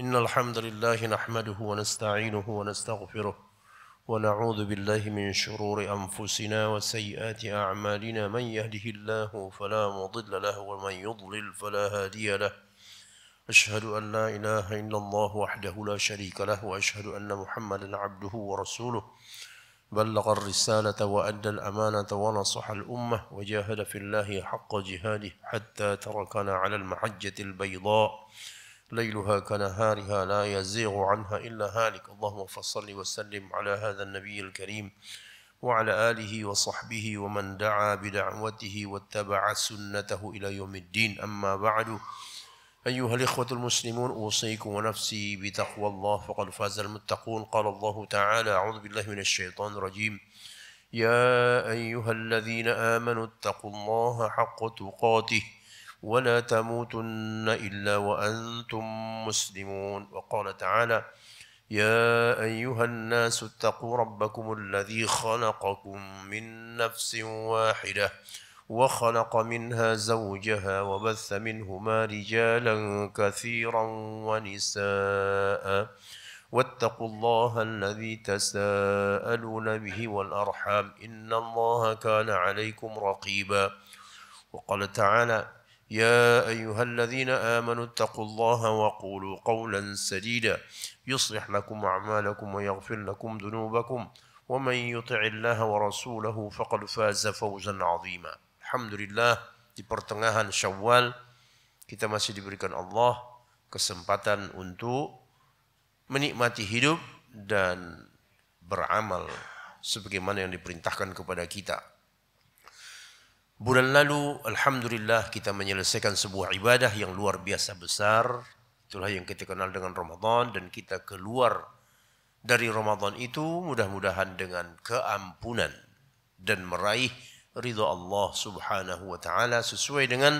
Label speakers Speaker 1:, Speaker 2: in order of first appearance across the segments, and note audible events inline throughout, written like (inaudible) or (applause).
Speaker 1: إن الحمد لله نحمده ونستعينه ونستغفره ونعوذ بالله من شرور أنفسنا وسيئات أعمالنا من يهده الله فلا مضل له ومن يضلل فلا هادي له أشهد أن لا إله إلا الله وحده لا شريك له وأشهد أن محمدا عبده ورسوله بلغ الرسالة وأدى الأمانة ونصح الأمة وجاهد في الله حق جهاده حتى تركنا على المحجة البيضاء ليلها كنهارها لا يزيغ عنها إلا هالك اللهم فصل وسلم على هذا النبي الكريم وعلى آله وصحبه ومن دعا بدعوته واتبع سنته إلى يوم الدين أما بعد أيها الإخوة المسلمون أوصيكم ونفسي بتقوى الله فقد فاز المتقون قال الله تعالى أعوذ بالله من الشيطان الرجيم يا أيها الذين آمنوا اتقوا الله حق تقاته ولا تموتن إلا وأنتم مسلمون وقال تعالى يا أيها الناس اتقوا ربكم الذي خلقكم من نفس واحدة وخلق منها زوجها وبث منهما رجالا كثيرا ونساء واتقوا الله الذي تساءلون به والأرحام إن الله كان عليكم رقيبا وقال تعالى يا أيها الذين آمنوا اتقوا الله وقولوا قولا سديدا يصلح لكم أعمالكم ويغفر لكم ذنوبكم ومن يطع الله ورسوله فقد فاز فوزا عظيما الحمد لله di pertengahan Syawal kita masih diberikan Allah kesempatan untuk menikmati hidup dan beramal sebagaimana yang diperintahkan kepada kita. Bulan lalu, Alhamdulillah kita menyelesaikan sebuah ibadah yang luar biasa besar. Itulah yang kita kenal dengan Ramadan dan kita keluar dari Ramadan itu mudah-mudahan dengan keampunan dan meraih ridha Allah Subhanahu wa taala sesuai dengan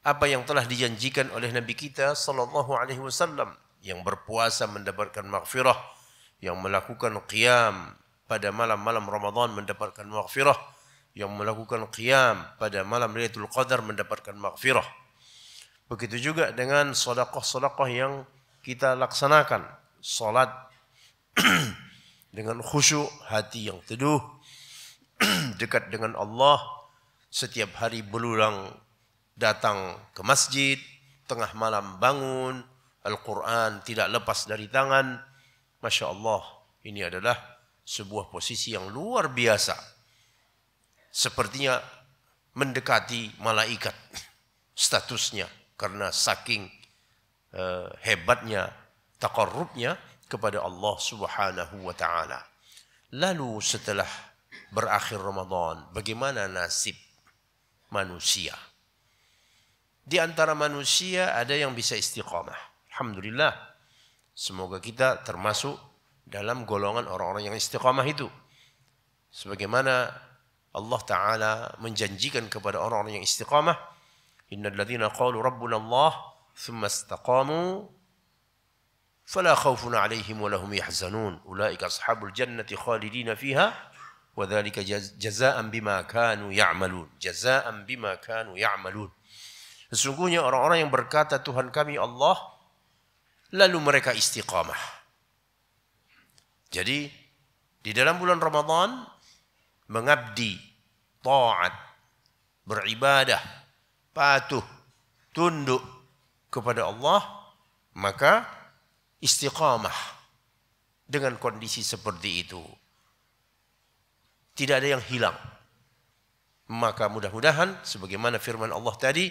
Speaker 1: apa yang telah dijanjikan oleh nabi kita sallallahu alaihi wasallam yang berpuasa mendapatkan maghfirah yang melakukan qiyam pada malam-malam Ramadan mendapatkan maghfirah yang melakukan qiyam pada malam Lailatul Qadar mendapatkan maghfirah. Begitu juga dengan sodakoh-sodakoh yang kita laksanakan. Salat (clears throat) dengan khusyuk, hati yang teduh, (clears throat) dekat dengan Allah, setiap hari berulang datang ke masjid, tengah malam bangun, Al-Quran tidak lepas dari tangan. Masya Allah, ini adalah sebuah posisi yang luar biasa sepertinya mendekati malaikat statusnya karena saking uh, hebatnya takarrubnya kepada Allah Subhanahu wa taala. Lalu setelah berakhir Ramadan, bagaimana nasib manusia? Di antara manusia ada yang bisa istiqamah. Alhamdulillah. Semoga kita termasuk dalam golongan orang-orang yang istiqamah itu. Sebagaimana Allah Ta'ala menjanjikan kepada orang-orang yang istiqamah. Innalladzina qalu rabbuna Allah thumma istaqamu fala khawfun alaihim walahum yahzanun. Ulaika ashabul jannati khalidina fiha wadhalika jaza'an bima kanu ya'malun. Jaza'an bima kanu ya'malun. Sesungguhnya orang-orang yang berkata Tuhan kami Allah lalu mereka istiqamah. Jadi di dalam bulan Ramadan mengabdi, taat, beribadah, patuh, tunduk kepada Allah, maka istiqamah dengan kondisi seperti itu. Tidak ada yang hilang. Maka mudah-mudahan sebagaimana firman Allah tadi,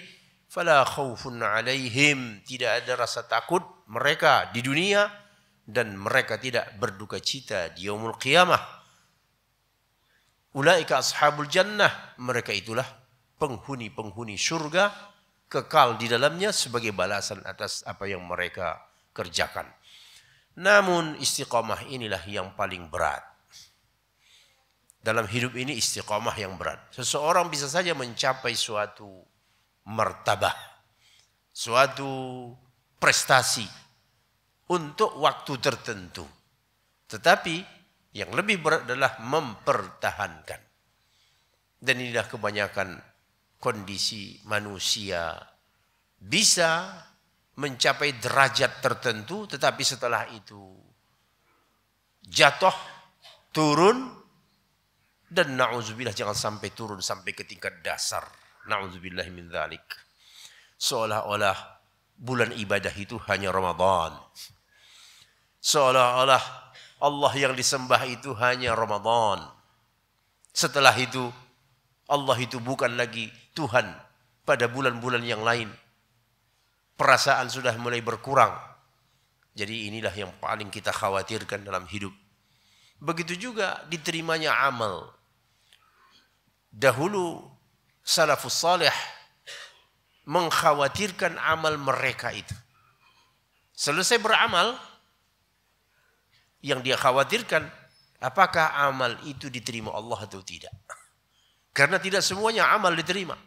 Speaker 1: fala khaufun alaihim, tidak ada rasa takut mereka di dunia dan mereka tidak berduka cita di yaumul qiyamah. Ulaika ashabul jannah. Mereka itulah penghuni-penghuni surga kekal di dalamnya sebagai balasan atas apa yang mereka kerjakan. Namun istiqomah inilah yang paling berat. Dalam hidup ini istiqomah yang berat. Seseorang bisa saja mencapai suatu martabah, suatu prestasi untuk waktu tertentu. Tetapi yang lebih berat adalah mempertahankan. Dan inilah kebanyakan kondisi manusia bisa mencapai derajat tertentu tetapi setelah itu jatuh, turun dan nauzubillah jangan sampai turun sampai ke tingkat dasar. Na'udzubillah min dhalik. Seolah-olah bulan ibadah itu hanya Ramadan. Seolah-olah Allah yang disembah itu hanya Ramadan. Setelah itu Allah itu bukan lagi Tuhan pada bulan-bulan yang lain. Perasaan sudah mulai berkurang. Jadi inilah yang paling kita khawatirkan dalam hidup. Begitu juga diterimanya amal. Dahulu salafus salih mengkhawatirkan amal mereka itu. Selesai beramal, yang dia khawatirkan apakah amal itu diterima Allah atau tidak. Karena tidak semuanya amal diterima.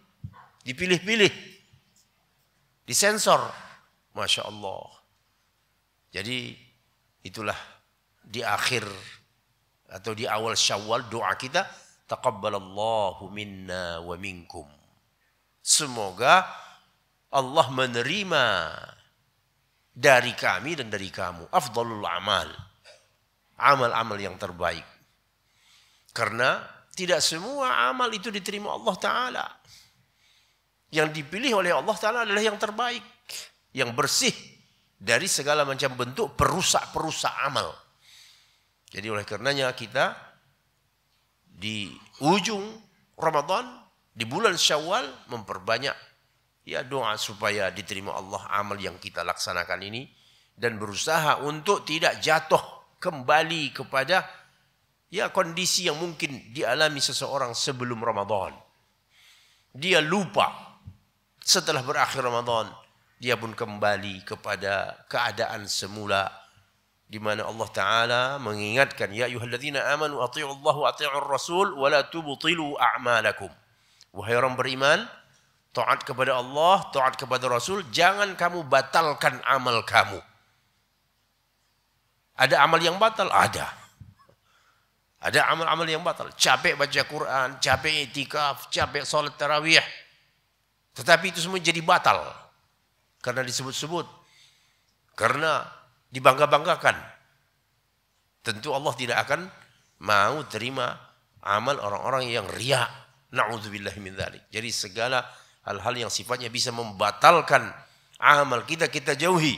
Speaker 1: Dipilih-pilih. Disensor. Masya Allah. Jadi itulah di akhir atau di awal syawal doa kita. Taqabbalallahu minna wa minkum. Semoga Allah menerima dari kami dan dari kamu. Afdalul amal amal-amal yang terbaik. Karena tidak semua amal itu diterima Allah Ta'ala. Yang dipilih oleh Allah Ta'ala adalah yang terbaik. Yang bersih dari segala macam bentuk perusak-perusak amal. Jadi oleh karenanya kita di ujung Ramadan, di bulan syawal memperbanyak ya doa supaya diterima Allah amal yang kita laksanakan ini dan berusaha untuk tidak jatuh kembali kepada ya kondisi yang mungkin dialami seseorang sebelum Ramadan. Dia lupa setelah berakhir Ramadan, dia pun kembali kepada keadaan semula di mana Allah taala mengingatkan ya ayyuhalladzina amanu Allah wa athi'ur rasul wa la tubtilu a'malakum. Wahai orang beriman, taat kepada Allah, taat kepada Rasul, jangan kamu batalkan amal kamu. Ada amal yang batal? Ada. Ada amal-amal yang batal. Capek baca Quran, capek itikaf, capek sholat tarawih. Tetapi itu semua jadi batal. Karena disebut-sebut. Karena dibangga-banggakan. Tentu Allah tidak akan mau terima amal orang-orang yang riak. Na'udzubillah min dhalik. Jadi segala hal-hal yang sifatnya bisa membatalkan amal kita, kita jauhi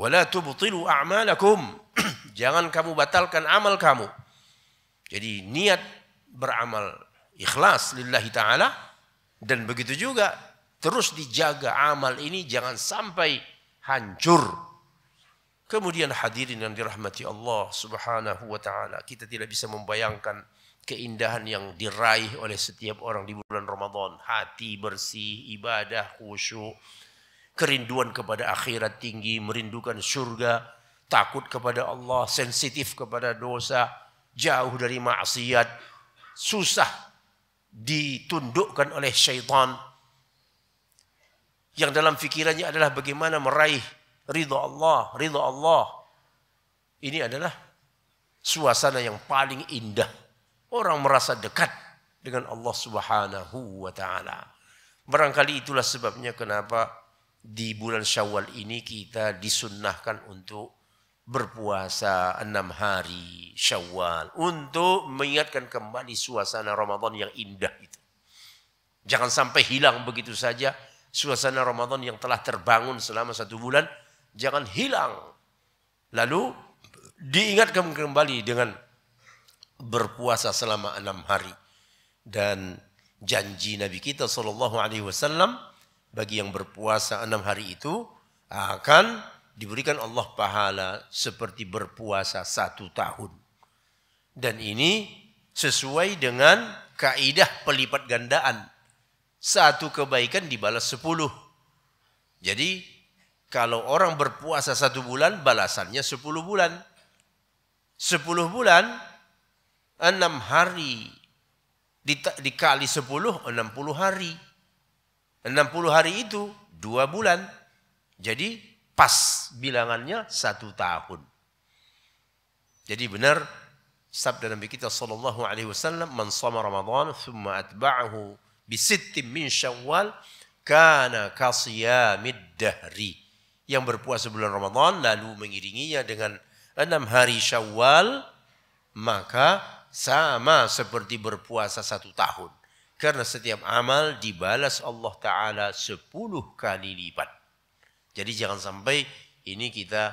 Speaker 1: wala tubtilu a'malakum. (clears throat) Jangan kamu batalkan amal kamu. Jadi niat beramal ikhlas lillahi taala dan begitu juga terus dijaga amal ini jangan sampai hancur. Kemudian hadirin yang dirahmati Allah Subhanahu wa taala, kita tidak bisa membayangkan keindahan yang diraih oleh setiap orang di bulan Ramadan. Hati bersih, ibadah khusyuk, kerinduan kepada akhirat tinggi, merindukan surga, takut kepada Allah, sensitif kepada dosa, jauh dari maksiat, susah ditundukkan oleh syaitan. Yang dalam fikirannya adalah bagaimana meraih ridha Allah, ridha Allah. Ini adalah suasana yang paling indah. Orang merasa dekat dengan Allah Subhanahu wa taala. Barangkali itulah sebabnya kenapa di bulan Syawal ini kita disunnahkan untuk berpuasa enam hari Syawal untuk mengingatkan kembali suasana Ramadan yang indah itu. Jangan sampai hilang begitu saja suasana Ramadan yang telah terbangun selama satu bulan. Jangan hilang. Lalu diingatkan kembali dengan berpuasa selama enam hari. Dan janji Nabi kita saw bagi yang berpuasa enam hari itu akan diberikan Allah pahala seperti berpuasa satu tahun. Dan ini sesuai dengan kaidah pelipat gandaan. Satu kebaikan dibalas sepuluh. Jadi kalau orang berpuasa satu bulan, balasannya sepuluh bulan. Sepuluh bulan, enam hari. Dikali sepuluh, enam puluh hari. 60 hari itu dua bulan. Jadi pas bilangannya satu tahun. Jadi benar sabda Nabi kita sallallahu alaihi wasallam man shoma ramadan thumma atba'ahu bi sittin min syawal kana kasiyamid dahri. Yang berpuasa bulan Ramadan lalu mengiringinya dengan enam hari syawal maka sama seperti berpuasa satu tahun. Karena setiap amal dibalas Allah Ta'ala sepuluh kali lipat. Jadi jangan sampai ini kita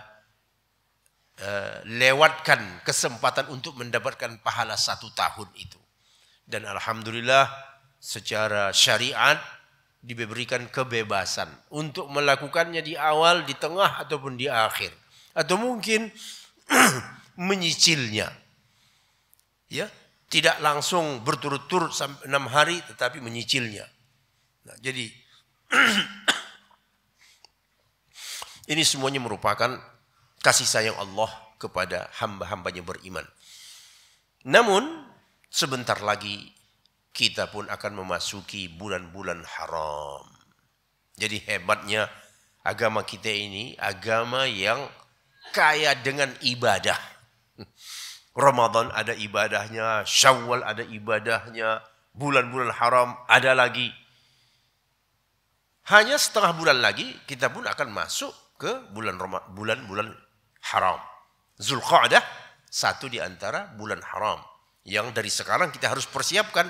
Speaker 1: uh, lewatkan kesempatan untuk mendapatkan pahala satu tahun itu. Dan Alhamdulillah secara syariat diberikan kebebasan untuk melakukannya di awal, di tengah ataupun di akhir. Atau mungkin (clears throat) menyicilnya. Ya, tidak langsung berturut-turut enam hari tetapi menyicilnya. Nah, jadi (clears throat) ini semuanya merupakan kasih sayang Allah kepada hamba-hambanya beriman. Namun sebentar lagi kita pun akan memasuki bulan-bulan haram. Jadi hebatnya agama kita ini agama yang kaya dengan ibadah. Ramadan ada ibadahnya, Syawal ada ibadahnya, bulan-bulan haram ada lagi. Hanya setengah bulan lagi kita pun akan masuk ke bulan bulan haram. haram. Zulqa'dah satu di antara bulan haram yang dari sekarang kita harus persiapkan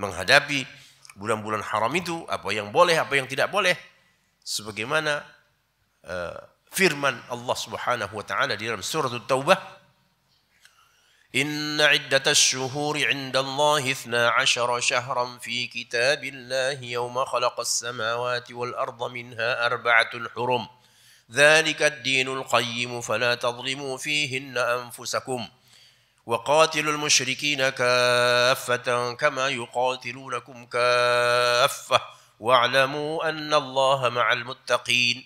Speaker 1: menghadapi bulan-bulan haram itu apa yang boleh apa yang tidak boleh sebagaimana uh, firman Allah Subhanahu wa taala di dalam surah At-Taubah إن عدة الشهور عند الله اثنا عشر شهرا في كتاب الله يوم خلق السماوات والأرض منها أربعة حرم ذلك الدين القيم فلا تظلموا فيهن أنفسكم وقاتلوا المشركين كافة كما يقاتلونكم كافة واعلموا أن الله مع المتقين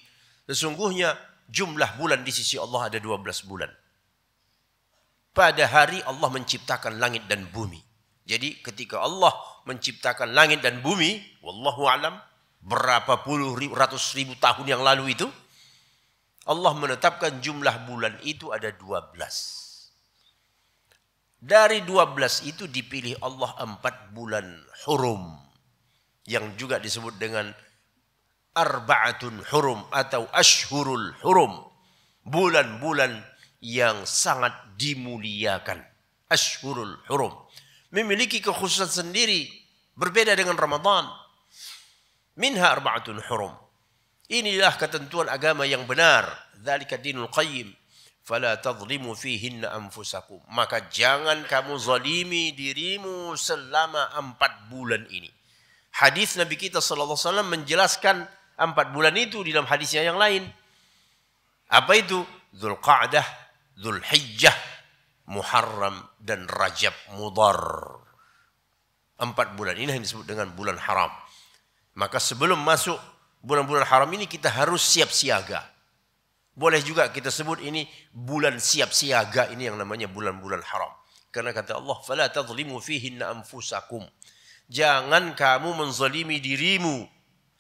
Speaker 1: Sesungguhnya jumlah bulan di sisi Allah ada 12 bulan. pada hari Allah menciptakan langit dan bumi. Jadi ketika Allah menciptakan langit dan bumi, wallahu alam, berapa puluh ribu, ratus ribu tahun yang lalu itu, Allah menetapkan jumlah bulan itu ada 12. Dari 12 itu dipilih Allah empat bulan hurum yang juga disebut dengan arba'atun hurum atau ashurul hurum. Bulan-bulan yang sangat dimuliakan. Ashurul hurum. Memiliki kekhususan sendiri berbeda dengan Ramadan. Minha arba'atun hurum. Inilah ketentuan agama yang benar. Dhalika dinul qayyim. Fala tazlimu fihinna anfusakum. Maka jangan kamu zalimi dirimu selama empat bulan ini. Hadis Nabi kita saw menjelaskan empat bulan itu di dalam hadisnya yang lain. Apa itu? Dzulqa'dah Zulhijjah, Muharram, dan Rajab Mudar. Empat bulan ini yang disebut dengan bulan haram. Maka sebelum masuk bulan-bulan haram ini kita harus siap siaga. Boleh juga kita sebut ini bulan siap siaga ini yang namanya bulan-bulan haram. Karena kata Allah, فَلَا tadhlimu فِيهِنَّ anfusakum." Jangan kamu menzalimi dirimu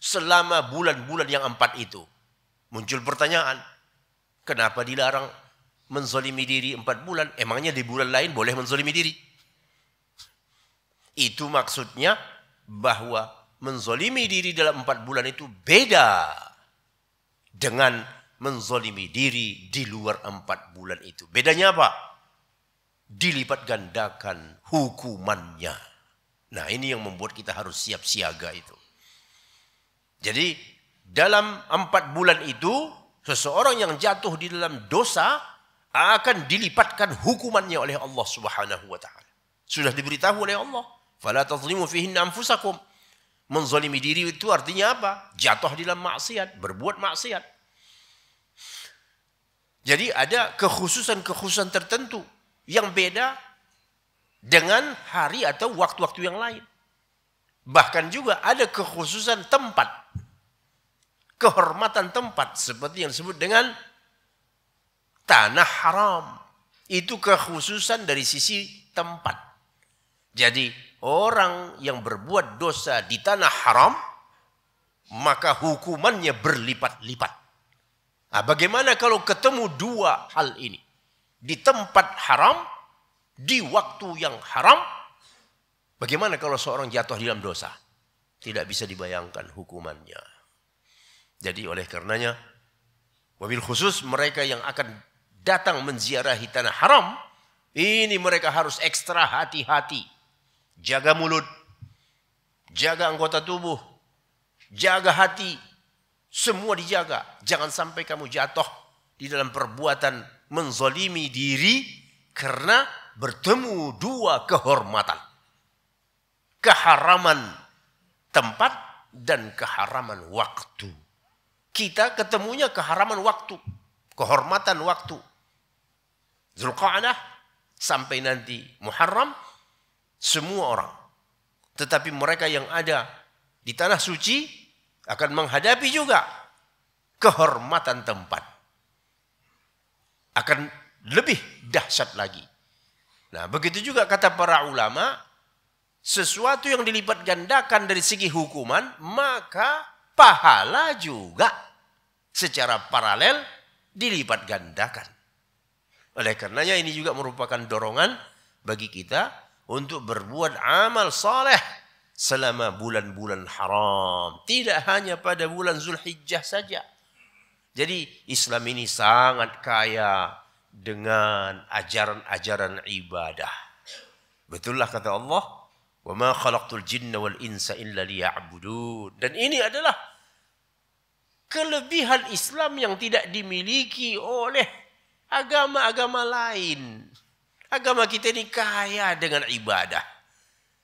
Speaker 1: selama bulan-bulan yang empat itu. Muncul pertanyaan, kenapa dilarang menzolimi diri empat bulan, emangnya di bulan lain boleh menzolimi diri? Itu maksudnya bahwa menzolimi diri dalam empat bulan itu beda dengan menzolimi diri di luar empat bulan itu. Bedanya apa? Dilipat gandakan hukumannya. Nah ini yang membuat kita harus siap siaga itu. Jadi dalam empat bulan itu seseorang yang jatuh di dalam dosa akan dilipatkan hukumannya oleh Allah Subhanahu wa taala. Sudah diberitahu oleh Allah, fala tazlimu fihi anfusakum. Menzalimi diri itu artinya apa? Jatuh dalam maksiat, berbuat maksiat. Jadi ada kekhususan-kekhususan tertentu yang beda dengan hari atau waktu-waktu yang lain. Bahkan juga ada kekhususan tempat. Kehormatan tempat seperti yang disebut dengan tanah haram. Itu kekhususan dari sisi tempat. Jadi orang yang berbuat dosa di tanah haram, maka hukumannya berlipat-lipat. Nah, bagaimana kalau ketemu dua hal ini? Di tempat haram, di waktu yang haram, bagaimana kalau seorang jatuh di dalam dosa? Tidak bisa dibayangkan hukumannya. Jadi oleh karenanya, wabil khusus mereka yang akan datang menziarahi tanah haram, ini mereka harus ekstra hati-hati. Jaga mulut, jaga anggota tubuh, jaga hati, semua dijaga. Jangan sampai kamu jatuh di dalam perbuatan menzolimi diri karena bertemu dua kehormatan. Keharaman tempat dan keharaman waktu. Kita ketemunya keharaman waktu, kehormatan waktu. Zulqa'adah sampai nanti Muharram semua orang. Tetapi mereka yang ada di tanah suci akan menghadapi juga kehormatan tempat. Akan lebih dahsyat lagi. Nah, begitu juga kata para ulama, sesuatu yang dilipat gandakan dari segi hukuman, maka pahala juga secara paralel dilipat gandakan. Oleh karenanya ini juga merupakan dorongan bagi kita untuk berbuat amal saleh selama bulan-bulan haram. Tidak hanya pada bulan Zulhijjah saja. Jadi Islam ini sangat kaya dengan ajaran-ajaran ibadah. Betullah kata Allah, "Wa ma khalaqtul jinna wal insa Dan ini adalah kelebihan Islam yang tidak dimiliki oleh agama-agama lain. Agama kita ini kaya dengan ibadah.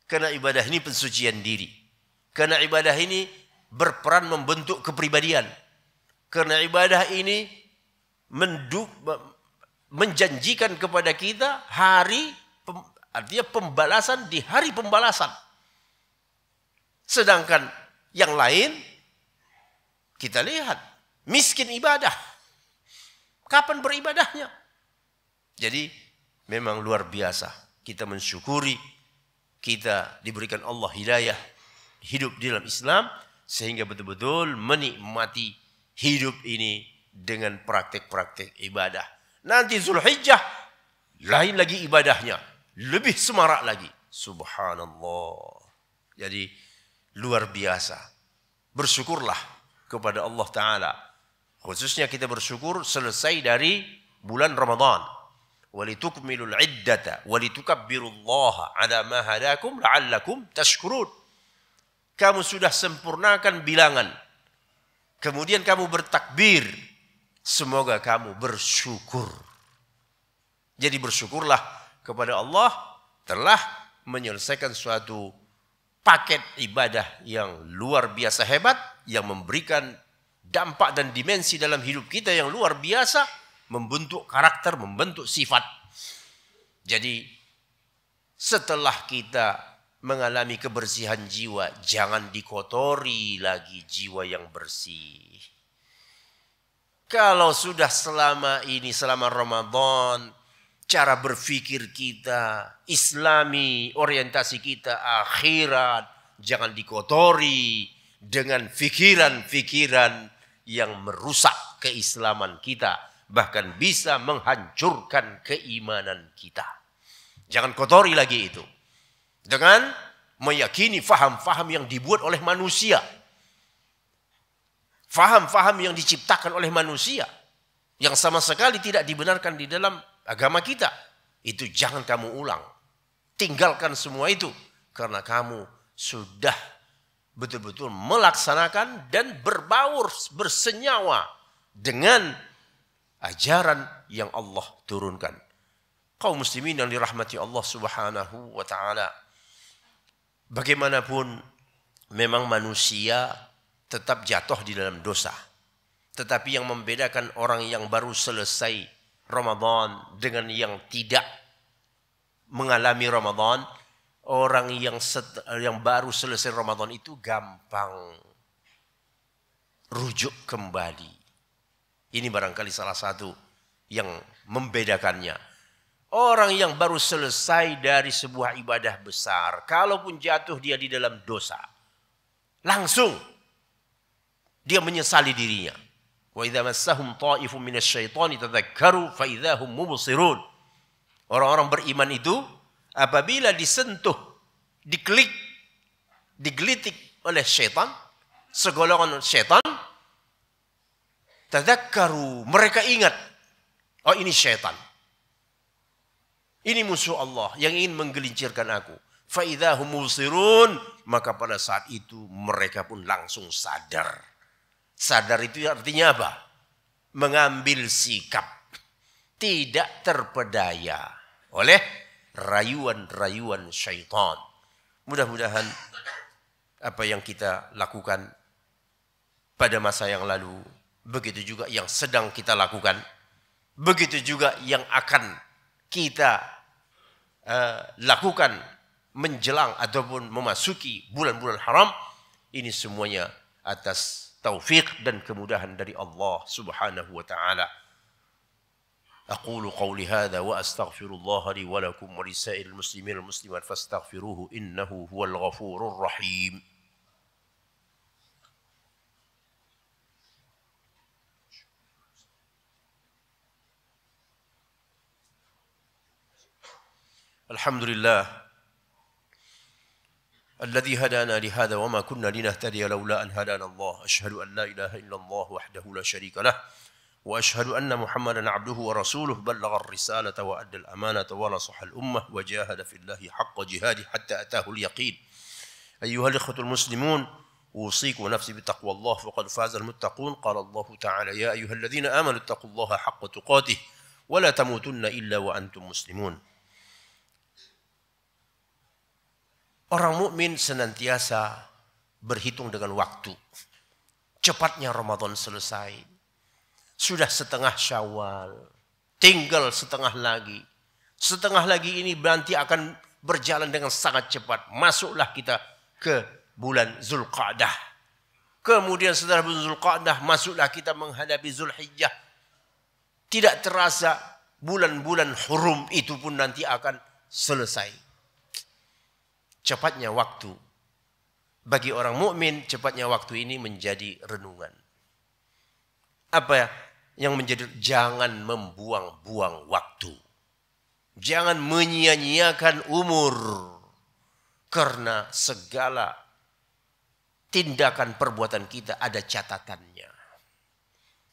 Speaker 1: Karena ibadah ini pensucian diri. Karena ibadah ini berperan membentuk kepribadian. Karena ibadah ini menduk, menjanjikan kepada kita hari artinya pembalasan di hari pembalasan. Sedangkan yang lain kita lihat miskin ibadah. Kapan beribadahnya? Jadi memang luar biasa. Kita mensyukuri kita diberikan Allah hidayah hidup di dalam Islam sehingga betul-betul menikmati hidup ini dengan praktek-praktek ibadah. Nanti Zulhijjah lain lagi ibadahnya, lebih semarak lagi. Subhanallah. Jadi luar biasa. Bersyukurlah kepada Allah Ta'ala Khususnya kita bersyukur selesai dari bulan Ramadan. Walitukmilul iddata walitukabbirullah ala ma hadakum la'allakum tashkurun. Kamu sudah sempurnakan bilangan. Kemudian kamu bertakbir. Semoga kamu bersyukur. Jadi bersyukurlah kepada Allah telah menyelesaikan suatu paket ibadah yang luar biasa hebat yang memberikan dampak dan dimensi dalam hidup kita yang luar biasa membentuk karakter, membentuk sifat. Jadi setelah kita mengalami kebersihan jiwa, jangan dikotori lagi jiwa yang bersih. Kalau sudah selama ini, selama Ramadan, cara berpikir kita, islami, orientasi kita, akhirat, jangan dikotori dengan fikiran-fikiran yang merusak keislaman kita, bahkan bisa menghancurkan keimanan kita. Jangan kotori lagi itu. Dengan meyakini faham-faham yang dibuat oleh manusia. Faham-faham yang diciptakan oleh manusia. Yang sama sekali tidak dibenarkan di dalam agama kita. Itu jangan kamu ulang. Tinggalkan semua itu. Karena kamu sudah betul-betul melaksanakan dan berbaur bersenyawa dengan ajaran yang Allah turunkan. Kaum muslimin yang dirahmati Allah Subhanahu wa taala. Bagaimanapun memang manusia tetap jatuh di dalam dosa. Tetapi yang membedakan orang yang baru selesai Ramadan dengan yang tidak mengalami Ramadan orang yang set, yang baru selesai Ramadan itu gampang rujuk kembali. Ini barangkali salah satu yang membedakannya. Orang yang baru selesai dari sebuah ibadah besar, kalaupun jatuh dia di dalam dosa, langsung dia menyesali dirinya. Orang-orang beriman itu apabila disentuh, diklik, digelitik oleh setan, segolongan setan, tadakkaru, mereka ingat, oh ini setan, Ini musuh Allah yang ingin menggelincirkan aku. Faidahum musirun, maka pada saat itu mereka pun langsung sadar. Sadar itu artinya apa? Mengambil sikap. Tidak terpedaya oleh rayuan-rayuan syaitan. Mudah-mudahan apa yang kita lakukan pada masa yang lalu, begitu juga yang sedang kita lakukan, begitu juga yang akan kita uh, lakukan menjelang ataupun memasuki bulan-bulan haram, ini semuanya atas taufik dan kemudahan dari Allah Subhanahu wa taala. أقول قولي هذا وأستغفر الله لي ولكم ولسائر المسلمين المسلمين فاستغفروه إنه هو الغفور الرحيم الحمد لله الذي هدانا لهذا وما كنا لنهتدي لولا أن هدانا الله أشهد أن لا إله إلا الله وحده لا شريك له وأشهد أن محمدا عبده ورسوله بلغ الرسالة وأدى الأمانة ونصح الأمة وجاهد في الله حق جهاده حتى أتاه اليقين أيها الإخوة المسلمون أوصيك ونفسي بتقوى الله فقد فاز المتقون قال الله تعالى يا أيها الذين آمنوا اتقوا الله حق تقاته ولا تموتن إلا وأنتم مسلمون Orang mukmin senantiasa berhitung dengan waktu. Cepatnya Ramadan selesai, Sudah setengah syawal. Tinggal setengah lagi. Setengah lagi ini berarti akan berjalan dengan sangat cepat. Masuklah kita ke bulan Zulqa'dah. Kemudian setelah bulan Zulqa'dah masuklah kita menghadapi Zulhijjah. Tidak terasa bulan-bulan hurum itu pun nanti akan selesai. Cepatnya waktu bagi orang mukmin cepatnya waktu ini menjadi renungan. Apa ya? yang menjadi jangan membuang-buang waktu. Jangan menyia-nyiakan umur karena segala tindakan perbuatan kita ada catatannya.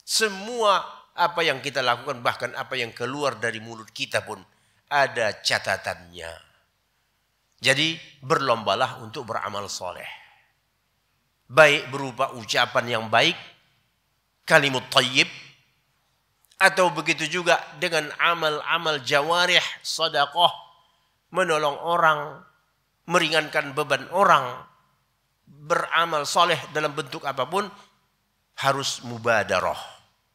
Speaker 1: Semua apa yang kita lakukan bahkan apa yang keluar dari mulut kita pun ada catatannya. Jadi berlombalah untuk beramal soleh. Baik berupa ucapan yang baik, kalimat tayyib, atau begitu juga dengan amal-amal jawarih, sodakoh, menolong orang, meringankan beban orang, beramal soleh dalam bentuk apapun, harus mubadarah.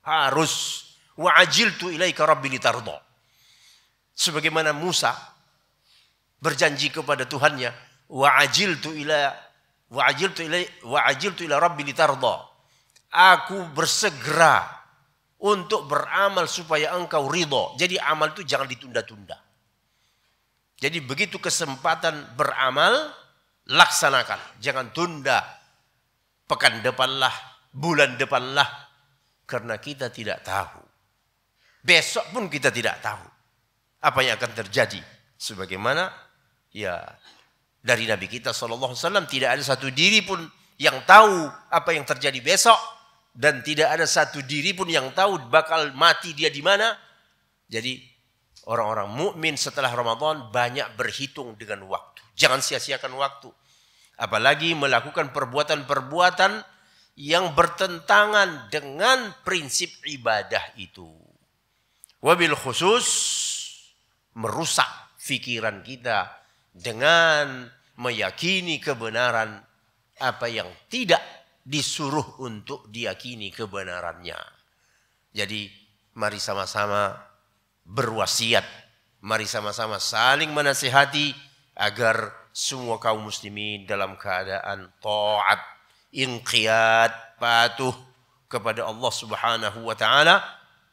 Speaker 1: Harus. tu ilaika rabbi litardo. Sebagaimana Musa berjanji kepada Tuhannya, wa'ajiltu ila tu ila tu ila rabbi litardo. Aku bersegera untuk beramal supaya engkau ridho. Jadi amal itu jangan ditunda-tunda. Jadi begitu kesempatan beramal, laksanakan. Jangan tunda. Pekan depanlah, bulan depanlah. Karena kita tidak tahu. Besok pun kita tidak tahu. Apa yang akan terjadi. Sebagaimana ya dari Nabi kita SAW tidak ada satu diri pun yang tahu apa yang terjadi besok dan tidak ada satu diri pun yang tahu bakal mati dia di mana. Jadi orang-orang mukmin setelah Ramadan banyak berhitung dengan waktu. Jangan sia-siakan waktu. Apalagi melakukan perbuatan-perbuatan yang bertentangan dengan prinsip ibadah itu. Wabil khusus merusak fikiran kita dengan meyakini kebenaran apa yang tidak disuruh untuk diyakini kebenarannya. Jadi mari sama-sama berwasiat, mari sama-sama saling menasihati agar semua kaum muslimin dalam keadaan taat, inqiyat, patuh kepada Allah Subhanahu wa taala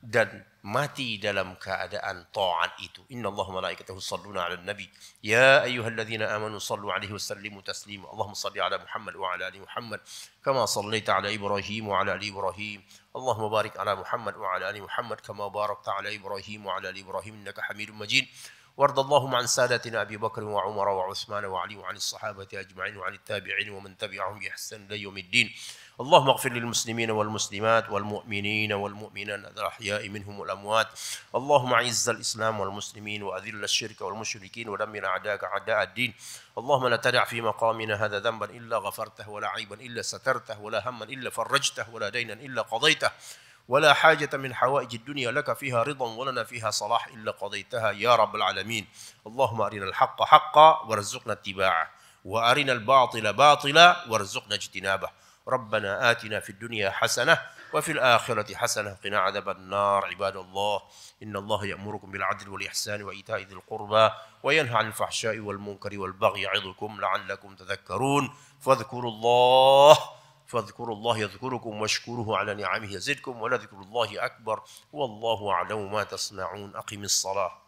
Speaker 1: dan mati dalam keadaan taat itu. Inna Allah malaikatahu salluna ala nabi. Ya ayyuhalladzina amanu sallu alaihi wa sallimu taslima. Allahumma salli ala Muhammad wa ala ali Muhammad. Kama sallaita ala Ibrahim wa ala ali Ibrahim. Allahumma barik ala Muhammad wa ala ali Muhammad. Kama barakta ala Ibrahim wa ala ali Ibrahim. Innaka hamidun majid. وارض اللهم عن سادتنا ابي بكر وعمر وعثمان وعلي وعن الصحابه اجمعين وعن التابعين ومن تبعهم باحسان الى يوم الدين اللهم اغفر للمسلمين والمسلمات والمؤمنين والمؤمنات الأحياء منهم والأموات اللهم أعز الإسلام والمسلمين وأذل الشرك والمشركين ودمر أعداءك أعداء الدين اللهم لا تدع في مقامنا هذا ذنبا إلا غفرته ولا عيبا إلا سترته ولا هما إلا فرجته ولا دينا إلا قضيته ولا حاجة من حوائج الدنيا لك فيها رضا ولنا فيها صلاح إلا قضيتها يا رب العالمين اللهم أرنا الحق حقا وارزقنا اتباعه وأرنا الباطل باطلا وارزقنا اجتنابه ربنا آتنا في الدنيا حسنة وفي الآخرة حسنة قنا عذاب النار عباد الله إن الله يأمركم بالعدل والإحسان وإيتاء ذي القربى وينهى عن الفحشاء والمنكر والبغي يعظكم لعلكم تذكرون فاذكروا الله فاذكروا الله يذكركم واشكروه على نعمه يزدكم ولذكر الله أكبر والله أعلم ما تصنعون أقم الصلاة